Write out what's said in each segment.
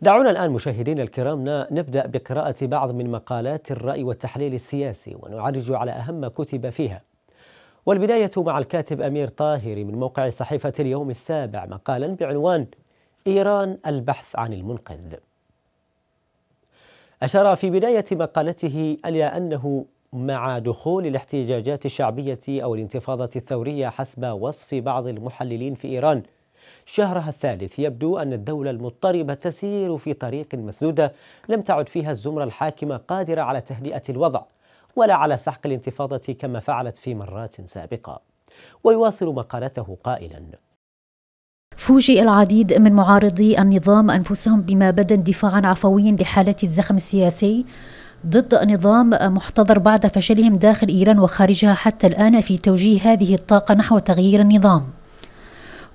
دعونا الآن مشاهدينا الكرام نبدأ بقراءة بعض من مقالات الرأي والتحليل السياسي ونعرج على أهم ما كتب فيها والبداية مع الكاتب أمير طاهر من موقع صحيفة اليوم السابع مقالا بعنوان إيران البحث عن المنقذ أشار في بداية مقالته إلى أنه مع دخول الاحتجاجات الشعبية أو الانتفاضة الثورية حسب وصف بعض المحللين في إيران – شهرها الثالث يبدو أن الدولة المضطربة تسير في طريق مسدودة لم تعد فيها الزمرة الحاكمة قادرة على تهدئة الوضع ولا على سحق الانتفاضة كما فعلت في مرات سابقة ويواصل مقالته قائلاً فوجئ العديد من معارضي النظام أنفسهم بما بدا دفاعا عفويا لحالة الزخم السياسي ضد نظام محتضر بعد فشلهم داخل إيران وخارجها حتى الآن في توجيه هذه الطاقة نحو تغيير النظام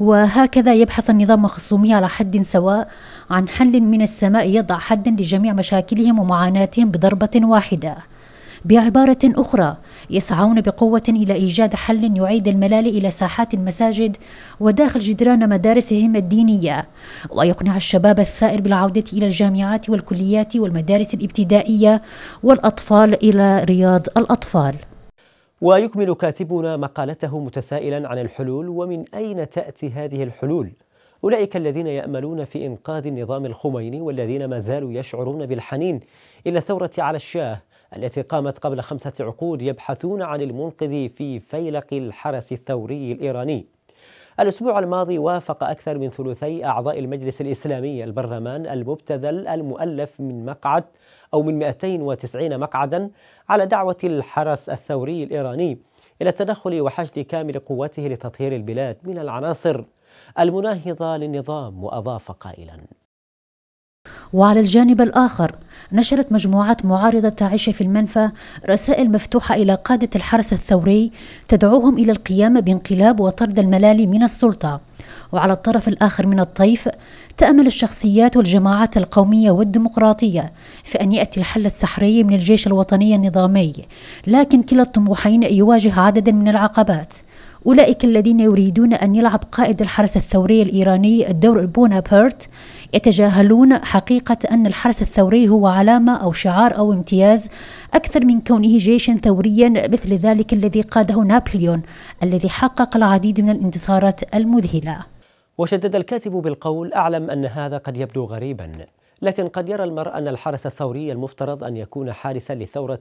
وهكذا يبحث النظام الخصومي على حد سواء عن حل من السماء يضع حدا لجميع مشاكلهم ومعاناتهم بضربة واحدة بعبارة أخرى يسعون بقوة إلى إيجاد حل يعيد الملال إلى ساحات المساجد وداخل جدران مدارسهم الدينية ويقنع الشباب الثائر بالعودة إلى الجامعات والكليات والمدارس الابتدائية والأطفال إلى رياض الأطفال ويكمل كاتبنا مقالته متسائلا عن الحلول ومن أين تأتي هذه الحلول؟ أولئك الذين يأملون في إنقاذ النظام الخميني والذين ما زالوا يشعرون بالحنين إلى الثورة على الشاه التي قامت قبل خمسة عقود يبحثون عن المنقذ في فيلق الحرس الثوري الإيراني الأسبوع الماضي وافق أكثر من ثلثي أعضاء المجلس الإسلامي البرلمان المبتذل المؤلف من مقعد أو من 290 مقعدا على دعوة الحرس الثوري الإيراني إلى التدخل وحشد كامل قواته لتطهير البلاد من العناصر المناهضة للنظام وأضاف قائلاً وعلى الجانب الآخر نشرت مجموعات معارضة تعيش في المنفى رسائل مفتوحة إلى قادة الحرس الثوري تدعوهم إلى القيام بانقلاب وطرد الملالي من السلطة وعلى الطرف الآخر من الطيف تأمل الشخصيات والجماعات القومية والديمقراطية في أن يأتي الحل السحري من الجيش الوطني النظامي لكن كلا الطموحين يواجه عددا من العقبات أولئك الذين يريدون أن يلعب قائد الحرس الثوري الإيراني الدور بونابرت يتجاهلون حقيقة أن الحرس الثوري هو علامة أو شعار أو امتياز أكثر من كونه جيشا ثوريا مثل ذلك الذي قاده نابليون الذي حقق العديد من الانتصارات المذهلة وشدد الكاتب بالقول أعلم أن هذا قد يبدو غريبا لكن قد يرى المرء أن الحرس الثوري المفترض أن يكون حارسا للثورة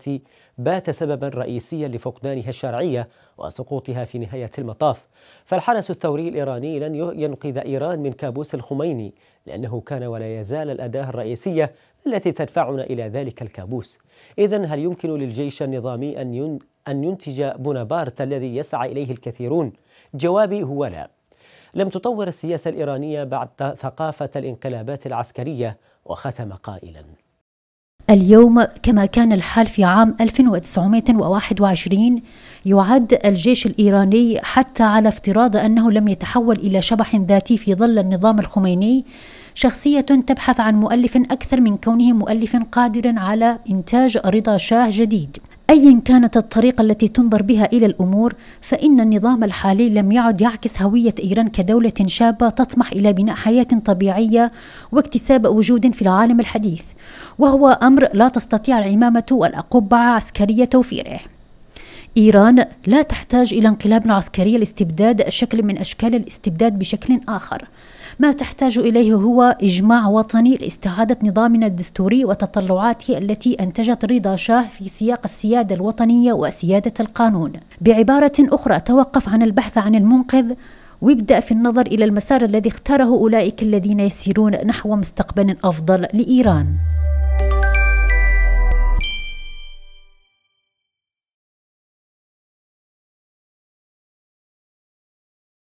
بات سببا رئيسيا لفقدانها الشرعية وسقوطها في نهاية المطاف فالحرس الثوري الإيراني لن ينقذ إيران من كابوس الخميني لأنه كان ولا يزال الأداة الرئيسية التي تدفعنا إلى ذلك الكابوس إذا هل يمكن للجيش النظامي أن أن ينتج بونابارت الذي يسعى إليه الكثيرون؟ جوابي هو لا لم تطور السياسة الإيرانية بعد ثقافة الانقلابات العسكرية وختم قائلا اليوم كما كان الحال في عام 1921 يعد الجيش الإيراني حتى على افتراض أنه لم يتحول إلى شبح ذاتي في ظل النظام الخميني شخصية تبحث عن مؤلف أكثر من كونه مؤلف قادر على إنتاج رضا شاه جديد ايا كانت الطريقه التي تنظر بها الى الامور فان النظام الحالي لم يعد يعكس هويه ايران كدوله شابه تطمح الى بناء حياه طبيعيه واكتساب وجود في العالم الحديث وهو امر لا تستطيع العمامه والاقبعه عسكريه توفيره إيران لا تحتاج إلى انقلاب عسكري لاستبداد شكل من أشكال الاستبداد بشكل آخر ما تحتاج إليه هو إجماع وطني لاستعادة نظامنا الدستوري وتطلعاته التي أنتجت رضا شاه في سياق السيادة الوطنية وسيادة القانون بعبارة أخرى توقف عن البحث عن المنقذ ويبدأ في النظر إلى المسار الذي اختاره أولئك الذين يسيرون نحو مستقبل أفضل لإيران